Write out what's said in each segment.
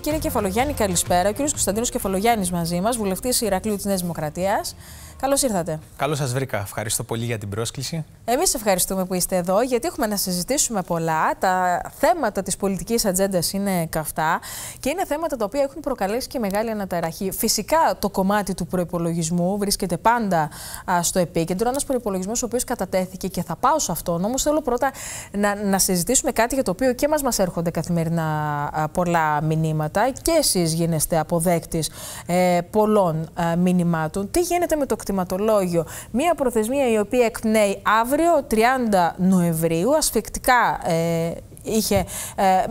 Κύριε Κεφαλογιάννη, καλησπέρα. Ο κύριος Κωνσταντίνος Κεφαλογιάννης μαζί μας, βουλευτής Ηρακλείου της Νέας Δημοκρατίας. Καλώς ήρθατε. Καλώς σας βρήκα. Ευχαριστώ πολύ για την πρόσκληση. Εμείς ευχαριστούμε που είστε εδώ, γιατί έχουμε να συζητήσουμε πολλά. Τα θέματα της πολιτικής ατζέντας είναι καυτά και είναι θέματα τα οποία έχουν προκαλέσει και μεγάλη αναταραχή. Φυσικά το κομμάτι του προπολογισμού βρίσκεται πάντα στο επίκεντρο. Ένας προπολογισμό ο οποίος κατατέθηκε και θα πάω σε αυτόν. Όμως θέλω πρώτα να, να συζητήσουμε κάτι για το οποίο και μας μας έρχονται καθημερινά πολλά μηνύματα και εσείς γίνεστε αποδέκτης ε, πολλών μηνυμάτων. Τι γίνεται με το κτίριο Μία προθεσμία η οποία εκπνέει αύριο, 30 Νοεμβρίου, ασφικτικά ε, είχε ε,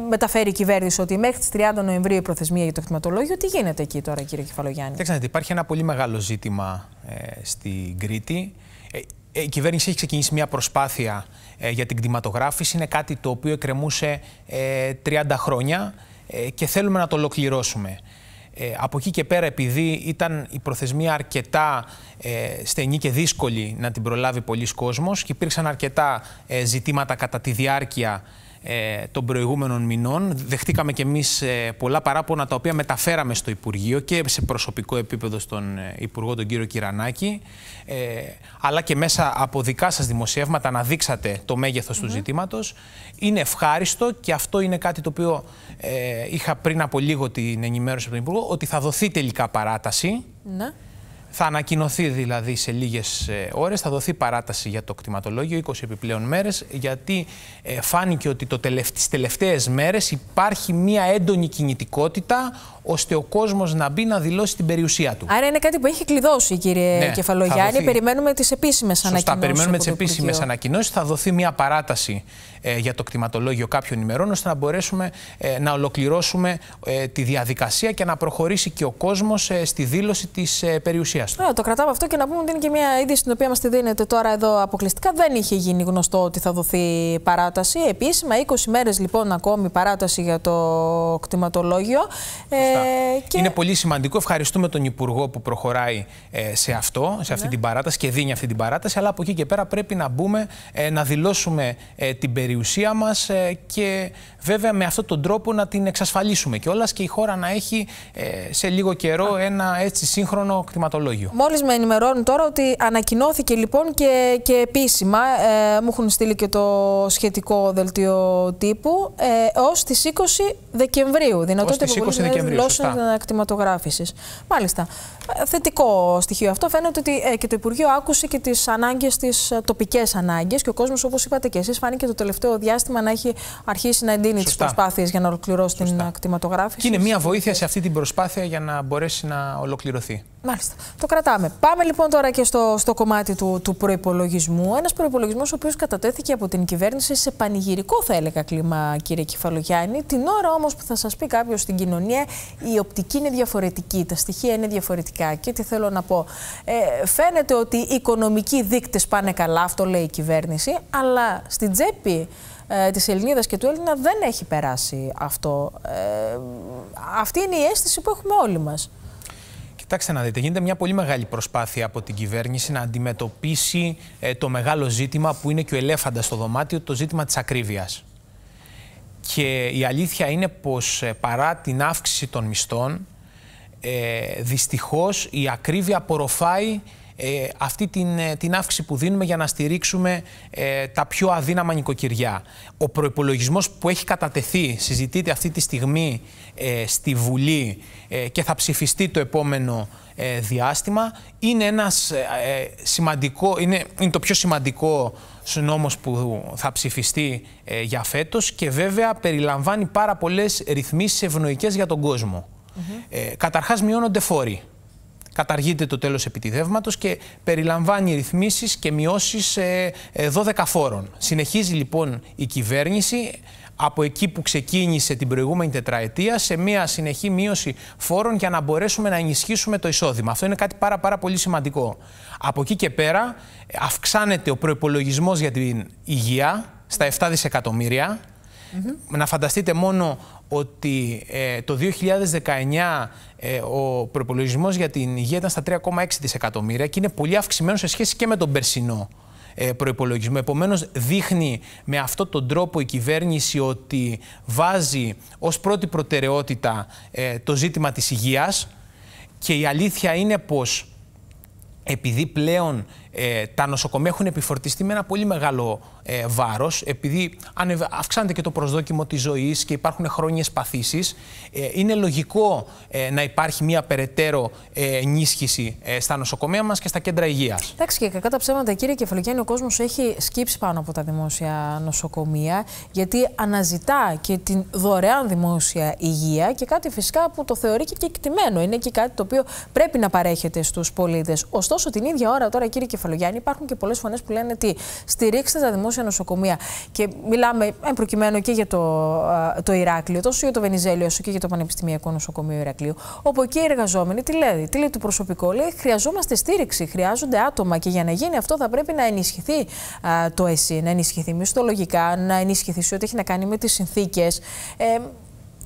μεταφέρει η κυβέρνηση ότι μέχρι τις 30 Νοεμβρίου η προθεσμία για το χρηματολόγιο. Τι γίνεται εκεί τώρα, κύριε Κεφαλογιάννη. Κοιτάξτε, υπάρχει ένα πολύ μεγάλο ζήτημα ε, στην Κρήτη. Ε, ε, η κυβέρνηση έχει ξεκινήσει μια προσπάθεια για την κτηματογράφηση. Είναι κάτι το οποίο εκκρεμούσε 30 χρόνια και θέλουμε να το ολοκληρώσουμε. Ε, από εκεί και πέρα, επειδή ήταν η προθεσμία αρκετά ε, στενή και δύσκολη να την προλάβει πολλοί κόσμος και υπήρξαν αρκετά ε, ζητήματα κατά τη διάρκεια ε, των προηγούμενων μηνών. Δεχτήκαμε και εμείς ε, πολλά παράπονα τα οποία μεταφέραμε στο Υπουργείο και σε προσωπικό επίπεδο στον ε, Υπουργό τον κύριο Κυρανάκη αλλά και μέσα από δικά σας δημοσιεύματα να δείξατε το μέγεθος του ζητήματος. Είναι ευχάριστο και αυτό είναι κάτι το οποίο είχα πριν από λίγο την ενημέρωση από τον Υπουργό ότι θα δοθεί τελικά παράταση. Ναι. Θα ανακοινωθεί δηλαδή σε λίγες ώρες, θα δοθεί παράταση για το κτηματολόγιο, 20 επιπλέον μέρες, γιατί ε, φάνηκε ότι το τελευ... τις τελευταίες μέρες υπάρχει μια έντονη κινητικότητα ώστε ο κόσμος να μπει να δηλώσει την περιουσία του. Άρα είναι κάτι που έχει κλειδώσει, κύριε ναι, Κεφαλογιάννη. Περιμένουμε τις επίσημες ανακοινώσει. Σωστά, περιμένουμε τι επίσημες ανακοινώσεις. Θα δοθεί μια παράταση ε, για το κτηματολόγιο κάποιων ημερών, ώστε να μπορέσουμε ε, να ολοκληρώσουμε τη διαδικασία και να προχωρήσει και ο κόσμος στη δήλωση της περιουσία. Ναι, το κρατάμε αυτό και να πούμε ότι είναι και μια είδηση την οποία μας τη δίνεται τώρα εδώ αποκλειστικά. Δεν είχε γίνει γνωστό ότι θα δοθεί παράταση. Επίσημα, 20 μέρες λοιπόν ακόμη παράταση για το κτηματολόγιο. Ε, και... Είναι πολύ σημαντικό. Ευχαριστούμε τον Υπουργό που προχωράει ε, σε αυτό, σε αυτή ναι. την παράταση και δίνει αυτή την παράταση. Αλλά από εκεί και πέρα πρέπει να μπούμε, ε, να δηλώσουμε την περιουσία μας και βέβαια με αυτόν τον τρόπο να την εξασφαλίσουμε κιόλας και η χώρα να έχει σε λίγο καιρό ένα έτσι σύγχρονο κτηματολόγιο ημερολόγιο. Μόλις με ενημερώνουν τώρα ότι ανακοινώθηκε λοιπόν και, και επίσημα, ε, μου έχουν στείλει και το σχετικό δελτίο τύπου, ε, ως τις 20 Δεκεμβρίου. Δυνατότητα που να δηλώσεων ανακτηματογράφηση. Μάλιστα. Ε, θετικό στοιχείο αυτό. Φαίνεται ότι ε, και το Υπουργείο άκουσε και τις ανάγκες, τι ε, τοπικές ανάγκες και ο κόσμος, όπως είπατε και εσείς, φάνηκε το τελευταίο διάστημα να έχει αρχίσει να εντείνει τις προσπάθειες για να ολοκληρώσει Σωστά. την ακτιματογράφηση. Και είναι μια βοήθεια σε αυτή την προσπάθεια για να μπορέσει να ολοκληρωθεί. Μάλιστα. Το κρατάμε. Πάμε λοιπόν τώρα και στο, στο κομμάτι του, του προπολογισμού. Ένα προπολογισμό ο οποίος κατατέθηκε από την κυβέρνηση σε πανηγυρικό, θα έλεγα, κλίμα, κύριε Κεφαλογιάννη. Την ώρα όμως που θα σας πει κάποιος στην κοινωνία, η οπτική είναι διαφορετική, τα στοιχεία είναι διαφορετικά. Και τι θέλω να πω. Ε, φαίνεται ότι οι οικονομικοί δείκτες πάνε καλά, αυτό λέει η κυβέρνηση, αλλά στην τσέπη ε, της Ελληνίδας και του Έλληνα δεν έχει περάσει αυτό. Ε, αυτή είναι η αίσθηση που έχουμε όλοι μας. Κοιτάξτε να δείτε, γίνεται μια πολύ μεγάλη προσπάθεια από την κυβέρνηση να αντιμετωπίσει ε, το μεγάλο ζήτημα που είναι και ο ελέφαντας στο δωμάτιο, το ζήτημα της ακρίβειας. Και η αλήθεια είναι πως ε, παρά την αύξηση των μισθών, ε, δυστυχώς η ακρίβεια απορροφάει ε, αυτή την, ε, την αύξηση που δίνουμε για να στηρίξουμε ε, τα πιο αδύναμα νοικοκυριά. Ο προπολογισμό που έχει κατατεθεί, συζητείται αυτή τη στιγμή στη Βουλή και θα ψηφιστεί το επόμενο διάστημα, είναι, ένας, σημαντικό, είναι, είναι το πιο σημαντικό νόμος που θα ψηφιστεί για φέτος και βέβαια περιλαμβάνει πάρα πολλές ρυθμίσεις ευνοϊκές για τον κόσμο. Mm Καταρχάς μειώνονται φόροι καταργείται το τέλος επιτιδεύματος και περιλαμβάνει ρυθμίσεις και μειώσεις 12 ε, ε, φόρων. Συνεχίζει λοιπόν η κυβέρνηση από εκεί που ξεκίνησε την προηγούμενη τετραετία σε μια συνεχή μείωση φόρων για να μπορέσουμε να ενισχύσουμε το εισόδημα. Αυτό είναι κάτι πάρα, πάρα πολύ σημαντικό. Από εκεί και πέρα αυξάνεται ο προπολογισμό για την υγεία στα 7 δισεκατομμύρια. Να φανταστείτε μόνο ότι ε, το 2019 ε, ο προπολογισμός για την υγεία ήταν στα 3,6 δισεκατομμύρια και είναι πολύ αυξημένος σε σχέση και με τον περσινό ε, προπολογισμό. Επομένως, δείχνει με αυτόν τον τρόπο η κυβέρνηση ότι βάζει ως πρώτη προτεραιότητα ε, το ζήτημα της υγείας Και η αλήθεια είναι πως επειδή πλέον ε, τα νοσοκομεία έχουν επιφορτιστεί με ένα πολύ μεγάλο ε, βάρος, επειδή αυξάνεται και το προσδόκιμο της ζωής και υπάρχουν χρόνιες παθήσεις, ε, είναι λογικό ε, να υπάρχει μια περαιτέρω ενίσχυση στα νοσοκομεία μας και στα κέντρα υγείας. Εντάξει και κατά τα ψέματα κύριε Κεφαλογιάννη, ο κόσμος έχει σκύψει πάνω από τα δημόσια νοσοκομεία, γιατί αναζητά και την δωρεάν δημόσια υγεία και κάτι φυσικά που το θεωρεί και εκτιμένο. Είναι και κάτι το οποίο πρέπει να παρέχεται στους πολίτες, Ωστόσο, την ίδια ώρα τώρα, κύριε Κεφαλογιάννη, υπάρχουν και πολλές φωνές που λένε ότι στηρίξτε τα δημόσια νοσοκομεία. Και μιλάμε εν προκειμένου και για το, το Ηράκλειο, τόσο για το Βενιζέλιο, όσο και για το Πανεπιστημιακό Νοσοκομείο Ηρακλείου. Όπου εκεί οι εργαζόμενοι τι λέει, τι λέει το προσωπικό, λέει χρειαζόμαστε στήριξη, χρειάζονται άτομα και για να γίνει αυτό θα πρέπει να ενισχυθεί το ΕΣΥ, να ενισχυθεί μισθολογικά, να ενισχυθεί σε ό,τι έχει να κάνει με τις συνθήκες. Ε,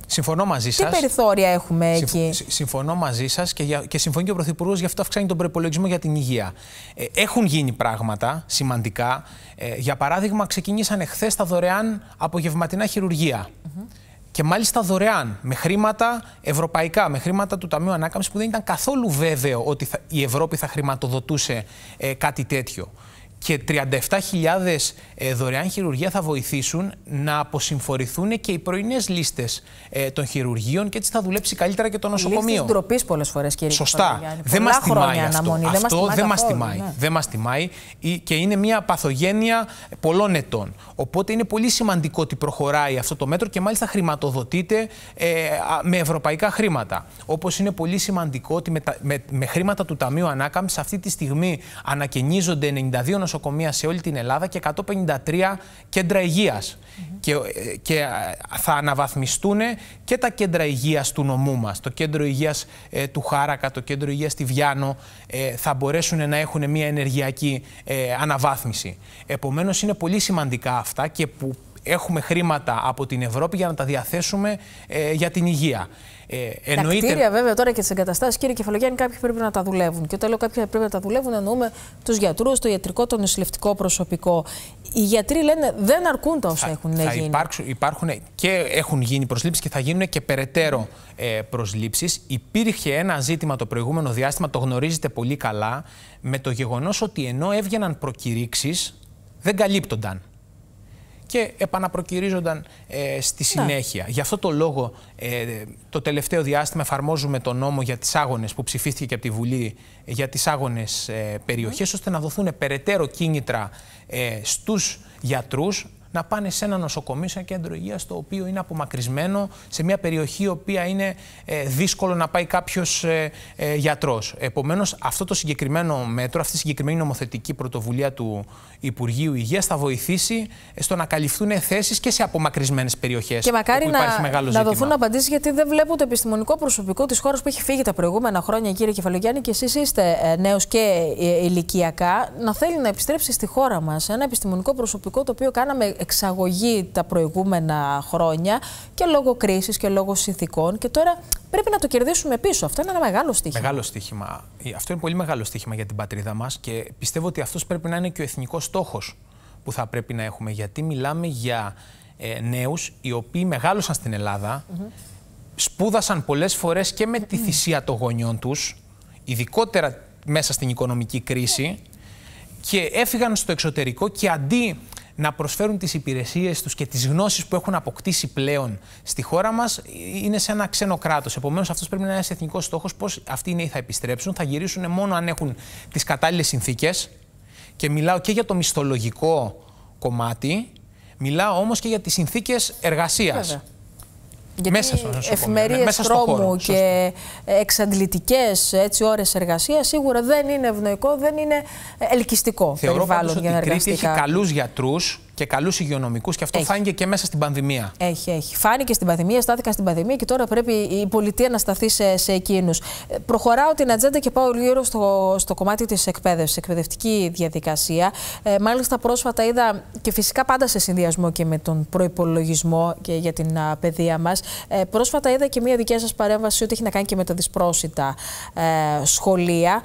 Συμφωνώ μαζί σα. Τι περιθώρια έχουμε εκεί. Συμφωνώ μαζί σας και, για... και συμφωνεί και ο Πρωθυπουργός, γι' αυτό αυξάνει τον προπολογισμό για την υγεία. Ε, έχουν γίνει πράγματα σημαντικά. Ε, για παράδειγμα, ξεκινήσαν εχθέ τα δωρεάν απογευματινά χειρουργία. Και μάλιστα δωρεάν, με χρήματα ευρωπαϊκά, με χρήματα του Ταμείου Ανάκαμψης, που δεν ήταν καθόλου βέβαιο ότι θα... η Ευρώπη θα χρηματοδοτούσε ε, κάτι τέτοιο και 37.000 ε, δωρεάν χειρουργία θα βοηθήσουν να αποσυμφορηθούν και οι πρωινές λίστες ε, των χειρουργείων και έτσι θα δουλέψει καλύτερα και το νοσοκομείο. Είναι ντροπής πολλές φορές, κύριε Σωστά. Δεν μας τιμάει αυτό. δεν μας τιμάει. Ναι. και είναι μια παθογένεια πολλών ετών. Οπότε είναι πολύ σημαντικό ότι προχωράει αυτό το μέτρο και μάλιστα χρηματοδοτείται ε, με ευρωπαϊκά χρήματα. Όπως είναι πολύ σημαντικό ότι με, με χρήματα του Ταμείου Ανάκαμψης αυτή τη στιγμή ανακαινίζονται 92 νοσοκομεία νοσοκομεία σε όλη την Ελλάδα και 153 κέντρα υγείας και, και ε, θα αναβαθμιστούν και τα κέντρα υγείας του νομού μας. Το κέντρο υγείας ε, του Χάρακα, το κέντρο υγείας στη Βιάνο ε, θα μπορέσουν να έχουν μια ενεργειακή αναβάθμιση. Επομένως είναι πολύ σημαντικά αυτά και που έχουμε χρήματα από την Ευρώπη για να τα διαθέσουμε ε, για την υγεία. Ε, εννοείται... Τα κτίρια βέβαια τώρα και τις εγκαταστάσεις, κύριε Κεφαλογιάννη, κάποιοι πρέπει να τα δουλεύουν. Και όταν λέω κάποιοι πρέπει να τα δουλεύουν, εννοούμε τους γιατρούς, το ιατρικό, το νοσηλευτικό προσωπικό. Οι γιατροί λένε δεν αρκούν τα όσα έχουν θα γίνει. Υπάρξουν, υπάρχουν και έχουν γίνει προσλήψεις και θα γίνουν και περαιτέρω ε, προσλήψεις. Υπήρχε ένα ζήτημα το προηγούμενο διάστημα, το γνωρίζετε πολύ καλά, με το γεγονός ότι ενώ έβγαιναν προκηρύξεις, δεν καλύπτονταν και επαναπροκυρίζονταν ε, στη ναι. συνέχεια. Γι' αυτό το λόγο ε, το τελευταίο διάστημα εφαρμόζουμε το νόμο για τις άγονες που ψηφίστηκε και από τη Βουλή ε, για τις άγονες ε, περιοχές, ώστε να δοθούν περαιτέρω κίνητρα στους γιατρούς να πάνε σε ένα νοσοκομείο, σε ένα κέντρο υγείας το οποίο είναι απομακρυσμένο, σε μια περιοχή η οποία είναι ε, δύσκολο να πάει κάποιος ε, ε, γιατρός. Επομένως, αυτό το συγκεκριμένο μέτρο, αυτή η συγκεκριμένη νομοθετική πρωτοβουλία του Υπουργείου Υγείας θα βοηθήσει ε, στο να καλυφθούν θέσεις και σε απομακρυσμένες περιοχές. Και μακάρι να, μεγάλο να δοθούν απαντήσεις, γιατί δεν βλέπω το επιστημονικό προσωπικό της χώρας που έχει φύγει τα προηγούμενα χρόνια, κύριε Κεφαλογιάννη, και εσείς είστε ε, νέος και ηλικιακά, να θέλει να επιστρέψει στη χώρα μας. Ένα επιστημονικό προσωπικό το οποίο κάναμε εξαγωγή τα προηγούμενα χρόνια και λόγω κρίσης και λόγω συνθηκών και τώρα πρέπει να το κερδίσουμε πίσω. Αυτό είναι ένα μεγάλο στοίχημα. Μεγάλο στοίχημα. Ε, αυτό είναι πολύ μεγάλο στοίχημα για την πατρίδα μας και πιστεύω ότι αυτός πρέπει να είναι και ο εθνικός στόχος που θα πρέπει να έχουμε γιατί μιλάμε για ε, νέους οι οποίοι μεγάλωσαν στην Ελλάδα, mm σπούδασαν πολλές φορές και με τη θυσία των γονιών τους, ειδικότερα μέσα στην οικονομική κρίση ναι. και έφυγαν στο εξωτερικό και αντί να προσφέρουν τις υπηρεσίες τους και τις γνώσεις που έχουν αποκτήσει πλέον στη χώρα μας είναι σε ένα ξένο κράτος. Επομένως αυτός πρέπει να είναι ένας εθνικός στόχος. Πώς αυτοί οι νέοι θα επιστρέψουν. Θα γυρίσουν μόνο αν έχουν τις κατάλληλες συνθήκες. Και μιλάω και για το μισθολογικό κομμάτι, μιλάω όμως και για τις συνθήκες εργασίας. Γιατί μέσα στο ναι, εφημερίες τρόμου χώρο, και εξαντλητικέ ώρες εργασίας σίγουρα δεν είναι ευνοϊκό, δεν είναι ελκυστικό Θεωρώ περιβάλλον για να Η Κρήτη έχει καλούς γιατρούς, και καλούς υγειονομικούς και αυτό έχει. φάνηκε και μέσα στην πανδημία. Έχει, έχει. Φάνηκε στην πανδημία, στάθηκαν στην πανδημία και τώρα πρέπει η πολιτεία να σταθεί σε, σε εκείνους. Ε, προχωράω την ατζέντα και πάω λίγο στο, στο κομμάτι της εκπαίδευσης, εκπαιδευτική διαδικασία. Ε, μάλιστα, πρόσφατα είδα και φυσικά πάντα σε συνδυασμό και με τον προπολογισμό και για την α, παιδεία μας. Ε, πρόσφατα είδα και μία δικιά σας παρέμβαση ότι έχει να κάνει και με τα δυσπρόσιτα ε, σχολεία.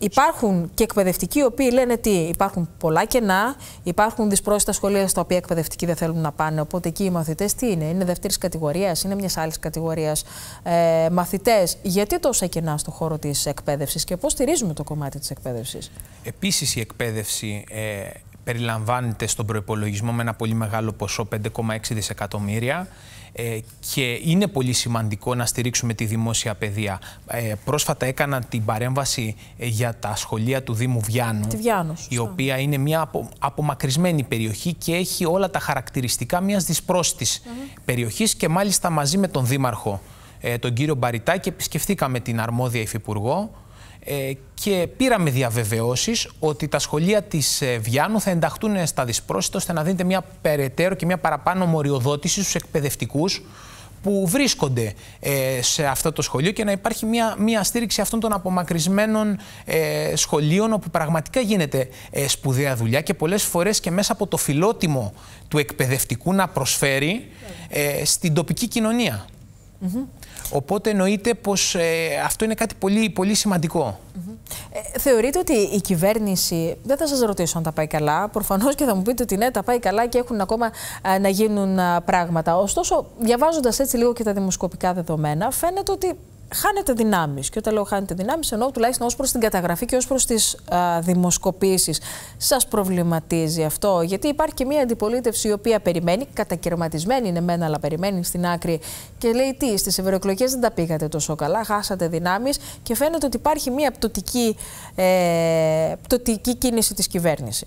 Υπάρχουν και εκπαιδευτικοί οι οποίοι λένε τι, υπάρχουν πολλά κενά, υπάρχουν δυσπρόσιτα σχολεία στα οποία εκπαιδευτικοί δεν θέλουν να πάνε. Οπότε εκεί οι μαθητές τι είναι, είναι δεύτερης κατηγορίας, είναι μιας άλλης κατηγορίας ε, μαθητές. Γιατί τόσα κενά στον χώρο της εκπαίδευσης και πώς στηρίζουμε το κομμάτι της εκπαίδευσης. Επίσης η εκπαίδευση ε, περιλαμβάνεται στον προπολογισμό με ένα πολύ μεγάλο ποσό, 5,6 δισεκατομμύρια ε, και είναι πολύ σημαντικό να στηρίξουμε τη δημόσια παιδεία. Ε, πρόσφατα έκανα την παρέμβαση ε, για τα σχολεία του Δήμου Βιάνου, η οποία είναι μια απο, απομακρυσμένη περιοχή και έχει όλα τα χαρακτηριστικά μιας δυσπρόστης mm περιοχής και μάλιστα μαζί με τον Δήμαρχο, τον κύριο Μπαριτάκη, επισκεφθήκαμε την αρμόδια υφυπουργό ε, και πήραμε διαβεβαιώσεις ότι τα σχολεία της ε, Βιάνου θα ενταχθούν ε, στα δυσπρόσιτα ώστε να δίνεται μια περαιτέρω και μια παραπάνω μοριοδότηση στους εκπαιδευτικούς που βρίσκονται σε αυτό το σχολείο και να υπάρχει μια, μια στήριξη αυτών των απομακρυσμένων σχολείων όπου πραγματικά γίνεται ε, σπουδαία δουλειά και πολλές φορές και μέσα από το φιλότιμο του εκπαιδευτικού να προσφέρει στην τοπική κοινωνία. Οπότε εννοείται πως ε, αυτό είναι κάτι πολύ, πολύ σημαντικό. Ε, θεωρείτε ότι η κυβέρνηση, δεν θα σας ρωτήσω αν τα πάει καλά, προφανώς και θα μου πείτε ότι ναι τα πάει καλά και έχουν ακόμα ε, να γίνουν πράγματα. Ωστόσο, διαβάζοντας έτσι λίγο και τα δημοσκοπικά δεδομένα, φαίνεται ότι χάνετε δυνάμεις. Και όταν λέω χάνετε δυνάμεις, εννοώ τουλάχιστον ως προς την καταγραφή και ως προς τις δημοσκοπήσεις. Σας προβληματίζει αυτό, γιατί υπάρχει και μια αντιπολίτευση η οποία περιμένει, κατακαιρματισμένη είναι μένα, αλλά περιμένει στην άκρη και λέει τι, στις ευρωεκλογές δεν τα πήγατε τόσο καλά, χάσατε δυνάμεις και φαίνεται ότι υπάρχει μια πτωτική, ε, πτωτική κίνηση της κυβέρνησης.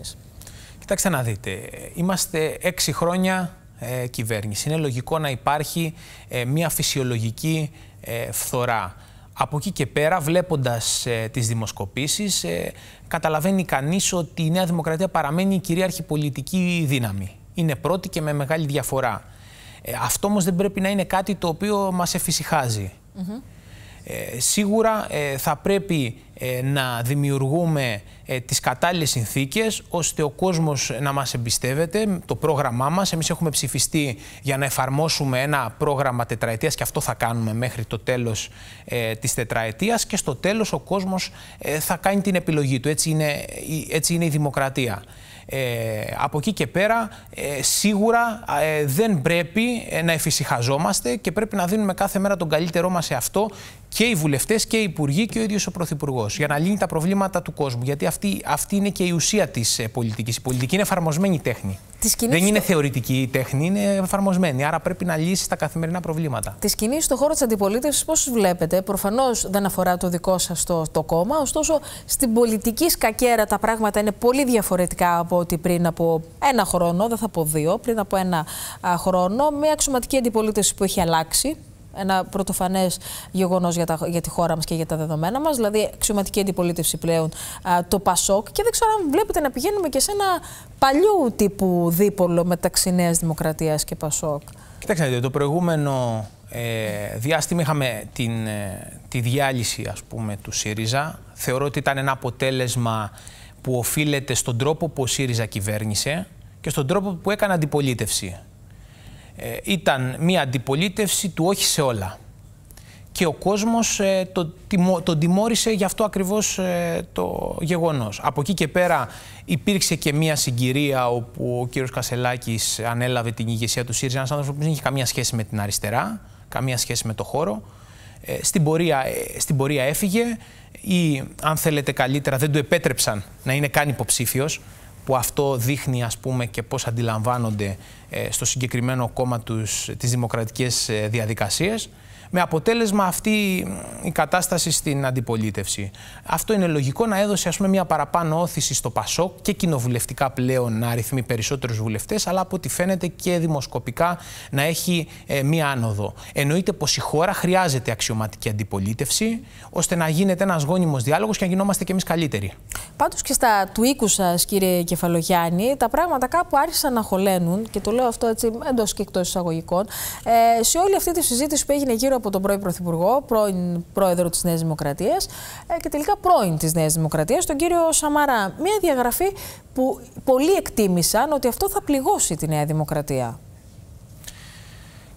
Κοιτάξτε να δείτε, είμαστε έξι χρόνια ε, κυβέρνηση. Είναι λογικό να υπάρχει ε, μια φυσιολογική ε, φθορά. Από εκεί και πέρα, βλέποντας ε, τις δημοσκοπήσεις, ε, καταλαβαίνει κανείς ότι η Νέα Δημοκρατία παραμένει η κυρίαρχη πολιτική δύναμη. Είναι πρώτη και με μεγάλη διαφορά. Ε, αυτό όμως δεν πρέπει να είναι κάτι το οποίο μας εφησυχάζει. Ε, σίγουρα ε, θα πρέπει ε, να δημιουργούμε ε, τις κατάλληλες συνθήκες ώστε ο κόσμος να μας εμπιστεύεται το πρόγραμμά μας. Εμείς έχουμε ψηφιστεί για να εφαρμόσουμε ένα πρόγραμμα τετραετίας και αυτό θα κάνουμε μέχρι το τέλος της τετραετίας και στο τέλος ο κόσμος θα κάνει την επιλογή του. Έτσι είναι, έτσι είναι η δημοκρατία. Ε, από εκεί και πέρα σίγουρα δεν πρέπει να εφησυχαζόμαστε και πρέπει να δίνουμε κάθε μέρα τον καλύτερό μας σε αυτό και οι βουλευτές και οι υπουργοί και ο ίδιος ο πρωθυπουργός για να λύνει τα προβλήματα του κόσμου. Γιατί αυτή, αυτή είναι και η ουσία της ε, πολιτικής. Η πολιτική είναι εφαρμοσμένη τέχνη. Δεν είναι θεωρητική η τέχνη, είναι εφαρμοσμένη. Άρα πρέπει να λύσει τα καθημερινά προβλήματα. Τι κινήσει στον χώρο της αντιπολίτευσης, πώς βλέπετε, προφανώς δεν αφορά το δικό σας το, το κόμμα, ωστόσο στην πολιτική σκακέρα τα πράγματα είναι πολύ διαφορετικά από ότι πριν από ένα χρόνο, δεν θα πω δύο, πριν από ένα χρόνο, μια αξιωματική αντιπολίτευση που έχει αλλάξει, ένα πρωτοφανές γεγονός για, για τη χώρα μας και για τα δεδομένα μας. Δηλαδή, αξιωματική αντιπολίτευση πλέον το Πασόκ. Και δεν ξέρω αν βλέπετε να πηγαίνουμε και σε ένα παλιού τύπου δίπολο μεταξύ Νέας Δημοκρατίας και Πασόκ. Κοιτάξτε, το προηγούμενο ε, διάστημα είχαμε την, ε, τη διάλυση ας πούμε, του ΣΥΡΙΖΑ. Θεωρώ ότι ήταν ένα αποτέλεσμα που οφείλεται στον τρόπο που ο ΣΥΡΙΖΑ κυβέρνησε και στον τρόπο που έκανε αντιπολίτευση ε, ήταν μια αντιπολίτευση του όχι σε όλα. Και ο κόσμος ε, τον τιμώρησε γι' αυτό ακριβώς ε, το γεγονός. Από εκεί και πέρα υπήρξε και μια συγκυρία όπου ο κύριος Κασελάκης ανέλαβε την ηγεσία του ΣΥΡΙΖΑ, ένας άνθρωπος που δεν είχε καμία σχέση με την αριστερά, καμία σχέση με το χώρο. Ε, στην πορεία, ε, στην πορεία έφυγε ή αν θέλετε καλύτερα δεν του επέτρεψαν να είναι καν υποψήφιος που αυτό δείχνει ας πούμε και πώς αντιλαμβάνονται ε, στο συγκεκριμένο κόμμα τους τις δημοκρατικές ε, διαδικασίες με αποτέλεσμα αυτή η κατάσταση στην αντιπολίτευση. Αυτό είναι λογικό να έδωσε ας πούμε, μια παραπάνω όθηση στο ΠΑΣΟΚ και κοινοβουλευτικά πλέον να αριθμεί περισσότερους βουλευτές, αλλά από ό,τι φαίνεται και δημοσκοπικά να έχει ε, μία άνοδο. Εννοείται πως η χώρα χρειάζεται αξιωματική αντιπολίτευση, ώστε να γίνεται ένας γόνιμος διάλογος και να γινόμαστε κι εμείς καλύτεροι. Πάντως και στα του οίκου σας, κύριε Κεφαλογιάννη, τα πράγματα κάπου άρχισαν να χωλένουν, και το λέω αυτό έτσι εντός και εκτός εισαγωγικών, ε, σε όλη αυτή τη συζήτηση που έγινε γύρω από τον πρώην Πρωθυπουργό, πρώην Πρόεδρο της Νέας Δημοκρατίας ε, και τελικά πρώην της Νέας Δημοκρατίας, τον κύριο Σαμαρά. Μια διαγραφή που πολλοί εκτίμησαν ότι αυτό θα πληγώσει τη Νέα Δημοκρατία.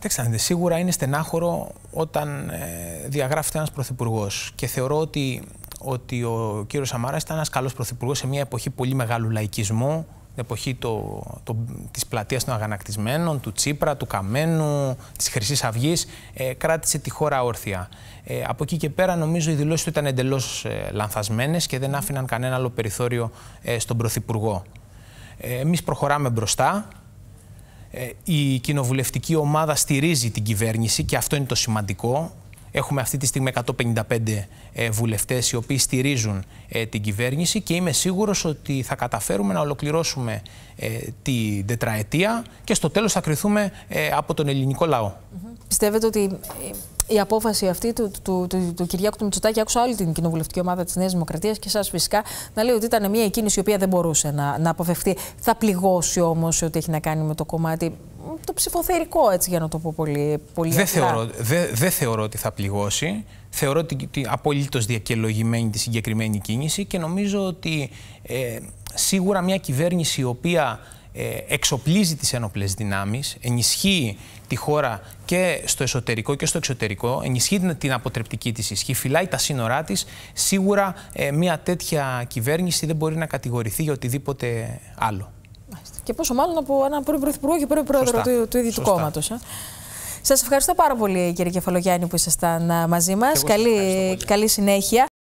Κοιτάξτε, σίγουρα είναι στενάχωρο όταν ε, διαγράφεται ένας πρωθυπουργός. Και θεωρώ ότι, ότι ο κύριος Σαμάρα ήταν ένας καλός Πρωθυπουργός σε μια εποχή πολύ μεγάλου λαϊκισμού, εποχή το, το, της πλατείας των αγανακτισμένων, του Τσίπρα, του Καμένου, της Χρυσής Αυγής, ε, κράτησε τη χώρα όρθια. Ε, από εκεί και πέρα νομίζω οι δηλώσεις του ήταν εντελώς ε, λανθασμένες και δεν άφηναν κανένα άλλο περιθώριο στον Πρωθυπουργό. Εμείς προχωράμε μπροστά. Η κοινοβουλευτική ομάδα στηρίζει την κυβέρνηση και αυτό είναι το σημαντικό. Έχουμε αυτή τη στιγμή 155 ε, βουλευτές οι οποίοι στηρίζουν ε, την κυβέρνηση και είμαι σίγουρος ότι θα καταφέρουμε να ολοκληρώσουμε ε, τη την τετραετία και στο τέλος θα κρυθούμε από τον ελληνικό λαό. Πιστεύετε ότι η απόφαση αυτή του, του, του, του, Κυριάκου του Μητσοτάκη, άκουσα όλη την κοινοβουλευτική ομάδα της Νέας Δημοκρατίας και σας φυσικά να λέει ότι ήταν μια κίνηση η οποία δεν μπορούσε να, να αποφευθεί. Θα πληγώσει όμως ό,τι έχει να κάνει με το κομμάτι το ψηφοθερικό, έτσι για να το πω πολύ, πολύ δεν, θεωρώ, δεν θεωρώ ότι θα πληγώσει. Θεωρώ ότι, ότι απολύτως διακελογημένη τη συγκεκριμένη κίνηση και νομίζω ότι ε, σίγουρα μια κυβέρνηση η οποία ε, εξοπλίζει τις ένοπλες δυνάμεις, ενισχύει τη χώρα και στο εσωτερικό και στο εξωτερικό, ενισχύει την αποτρεπτική της ισχύ, φυλάει τα σύνορά της. Σίγουρα ε, μια τέτοια κυβέρνηση δεν μπορεί να κατηγορηθεί για οτιδήποτε άλλο. Και πόσο μάλλον από έναν πρώην Πρωθυπουργό και πρώην Πρόεδρο του, του ίδιου του κόμματος. Ε. Σας ευχαριστώ πάρα πολύ, κύριε Κεφαλογιάννη, που ήσασταν ε, μαζί μας. Καλή, καλή συνέχεια.